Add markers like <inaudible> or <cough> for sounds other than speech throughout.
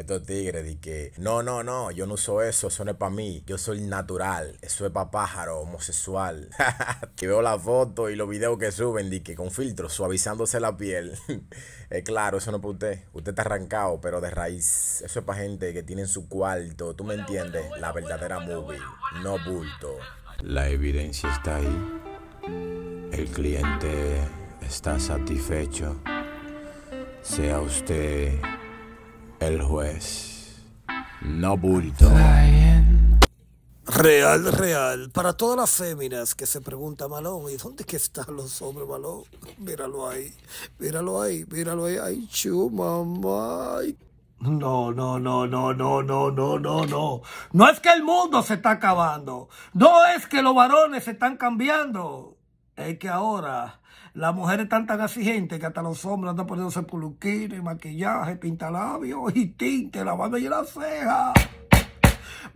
estos tigres di que no, no, no, yo no uso eso, eso no es para mí, yo soy natural, eso es para pájaro, homosexual. que <laughs> veo las fotos y los videos que suben di que con filtro suavizándose la piel. <laughs> Es claro, eso no es para usted. Usted está arrancado, pero de raíz. Eso es para gente que tiene en su cuarto, tú me entiendes, la verdadera movie, no bulto. La evidencia está ahí. El cliente está satisfecho. Sea usted el juez. No bulto. Real, real. Para todas las féminas que se preguntan, Malón, ¿y dónde que están los hombres, Malón? Míralo ahí, míralo ahí, míralo ahí. Ay, chu, mamá. No, no, no, no, no, no, no, no, no. No es que el mundo se está acabando. No es que los varones se están cambiando es que ahora las mujeres están tan exigentes que hasta los hombres andan poniéndose peluquines, maquillaje, pintalabios y tinte, lavando y las cejas.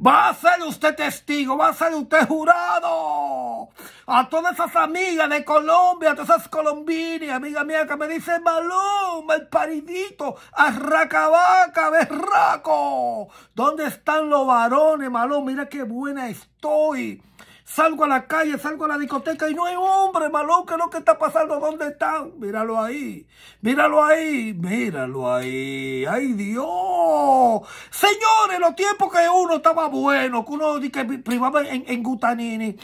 Va a ser usted testigo, va a ser usted jurado. A todas esas amigas de Colombia, a todas esas colombinas, amiga mía que me dice malón, el paridito, arracabaca, berraco. ¿Dónde están los varones, malo? Mira qué buena estoy. Salgo a la calle, salgo a la discoteca y no hay hombre, malo, que lo que está pasando? ¿Dónde están? Míralo ahí, míralo ahí, míralo ahí. ¡Ay, Dios! Señores, los tiempos que uno estaba bueno, que uno que privaba en, en Gutanini.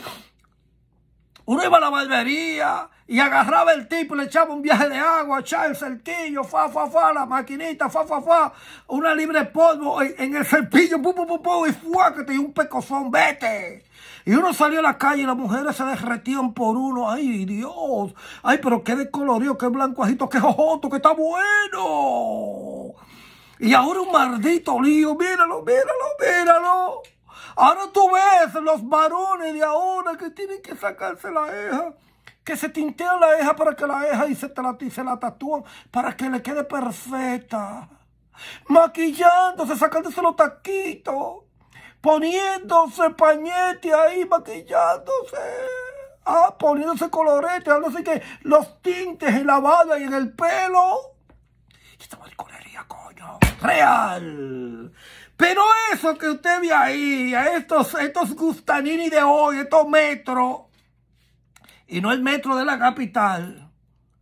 Uno iba a la barbería y agarraba el tipo, le echaba un viaje de agua, echaba el cerquillo, fa, fa, fa, la maquinita, fa, fa, fa, una libre polvo en, el cerquillo, Pum, pum, pum, pum. y te y un pecozón, vete. Y uno salió a la calle y las mujeres se derretían por uno. Ay, Dios. Ay, pero qué descolorido, qué blanco qué jojoto, qué está bueno. Y ahora un maldito lío. Míralo, míralo, míralo. Ahora tú ves los varones de ahora que tienen que sacarse la hija que se tintea la eja para que la eja y se, la, la tatúan para que le quede perfecta. Maquillándose, sacándose los taquitos, poniéndose pañete ahí, maquillándose. Ah, poniéndose colorete, dándose que los tintes en la bala y en el pelo. Y esta colería, coño, real. Pero eso que usted ve ahí, a estos, estos gustanini de hoy, estos metros, y no el metro de la capital,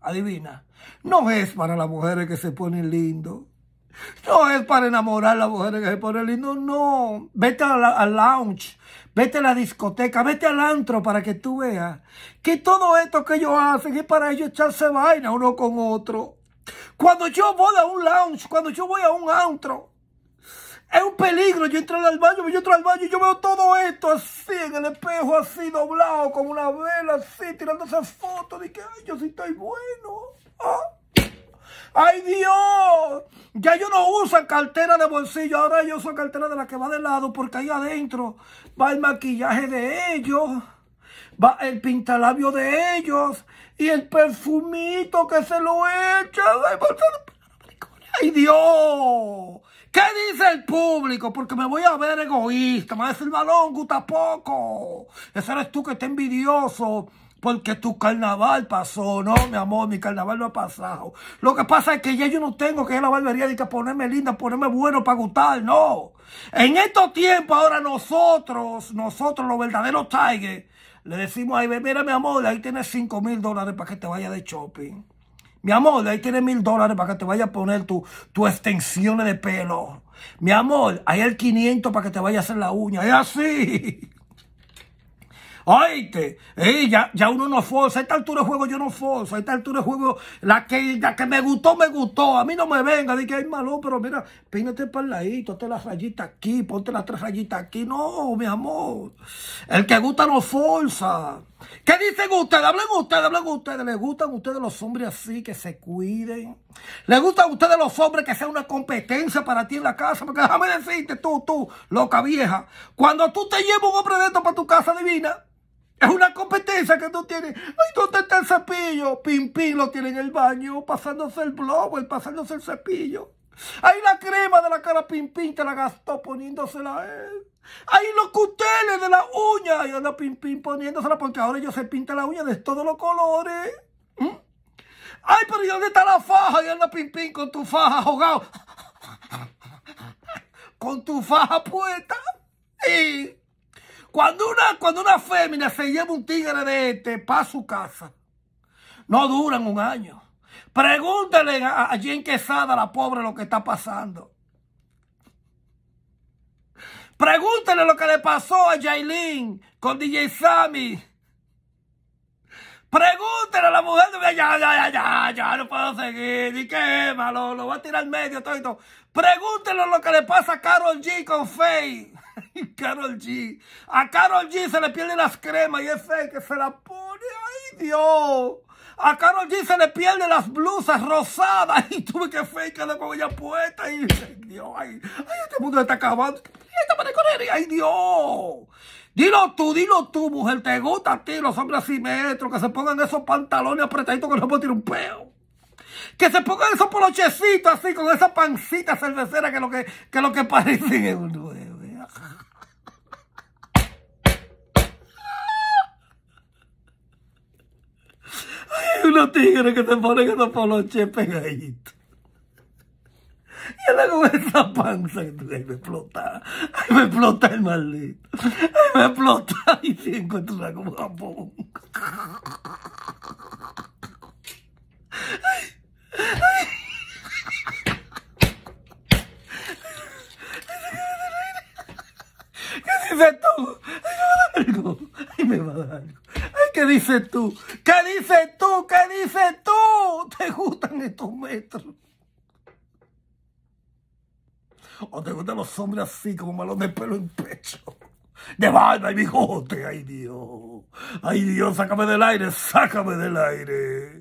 adivina, no es para las mujeres que se ponen lindo. No es para enamorar a las mujeres que se ponen lindo, no. Vete al, al lounge, vete a la discoteca, vete al antro para que tú veas que todo esto que ellos hacen es para ellos echarse vaina uno con otro. Cuando yo voy a un lounge, cuando yo voy a un antro, es un peligro yo entro al baño, yo entro al baño y yo veo todo esto así en el espejo, así doblado, como una vela, así, tirándose fotos de que, ay, yo sí estoy bueno. Ah. ¡Ay, Dios! Ya yo no uso cartera de bolsillo, ahora yo uso cartera de la que va de lado, porque ahí adentro va el maquillaje de ellos, va el pintalabio de ellos y el perfumito que se lo echa. Ay, ¡Ay, Dios! ¿Qué dice el público? Porque me voy a ver egoísta. Me va a decir, balón, gusta poco. Ese eres tú que estás envidioso. Porque tu carnaval pasó, no, mi amor, mi carnaval no ha pasado. Lo que pasa es que ya yo no tengo que ir a la barbería de que ponerme linda, ponerme bueno para gustar, no. En estos tiempos ahora nosotros, nosotros los verdaderos tigres, le decimos, ahí, mira mi amor, ahí tienes 5 mil dólares para que te vayas de shopping. Mi amor, ahí tienes mil dólares para que te vaya a poner tu tu extensiones de pelo. Mi amor, ahí hay el 500 para que te vaya a hacer la uña. Es así oíste, eh, ya, uno no forza, a esta altura de juego yo no forzo, a esta altura de juego la que, la que me gustó, me gustó, a mí no me venga, de que hay malo, pero mira, píntate para el ladito, ponte las rayitas aquí, ponte las tres rayitas aquí, no, mi amor, el que gusta no forza. ¿Qué dicen ustedes? Hablen ustedes, hablen ustedes. ¿Les gustan ustedes los hombres así, que se cuiden? ¿Les gustan ustedes los hombres que sea una competencia para ti en la casa? Porque déjame decirte tú, tú, loca vieja, cuando tú te llevas un hombre de esto para tu casa divina, es una competencia que no tiene. Ay, ¿dónde está el cepillo? Pim, lo tiene en el baño, pasándose el el pasándose el cepillo. Ahí la crema de la cara Pim, te la gastó poniéndosela a él. Ahí los cuteles de la uña, y anda Pim, pim poniéndosela porque ahora ellos se pinta la uña de todos los colores. ¿Mm? Ay, pero ¿y dónde está la faja? y anda Pim, con tu faja jugado. <laughs> con tu faja puesta. Y... Cuando una, cuando una fémina se lleva un tigre de este para su casa, no duran un año. Pregúntale a, a Jen Quesada, la pobre, lo que está pasando. Pregúntale lo que le pasó a Jailin con DJ Sammy pregúntele a la mujer, de... ya, ya, ya, ya, ya no puedo seguir, qué, malo? lo va a tirar al medio, todo esto. todo. Pregúntele lo que le pasa a Carol G con Faye. Carol <laughs> G. A Carol G se le pierden las cremas y es Faye que se las pone, ay Dios. A Carol G se le pierden las blusas rosadas <laughs> y tuve que Faye quedó con ella puesta y, ay Dios, ay, ay, este mundo está acabando. Ay, Dios. Dilo tú, dilo tú, mujer. ¿Te gusta a ti los hombres asimétricos que se pongan esos pantalones apretaditos que no puedo tirar un peo? Que se pongan esos polochecitos así con esa pancita cervecera que lo que, que, lo que parece un nueve. Hay unos tigres que se ponen esos poloches pegaditos queda con esa panza que ahí me explota. Ahí me explota el maldito. Ahí me explota y si encuentro una como Japón. ¿Qué dices tú? Ay, me va a dar algo. Ay, me va a dar algo. Ay, ¿qué dices tú? ¿Qué dices tú? ¿Qué dices tú? ¿Te gustan estos metros? o te gustan los hombres así, como malos de pelo en pecho, de barba y bigote. Ay Dios, ay Dios, sácame del aire, sácame del aire.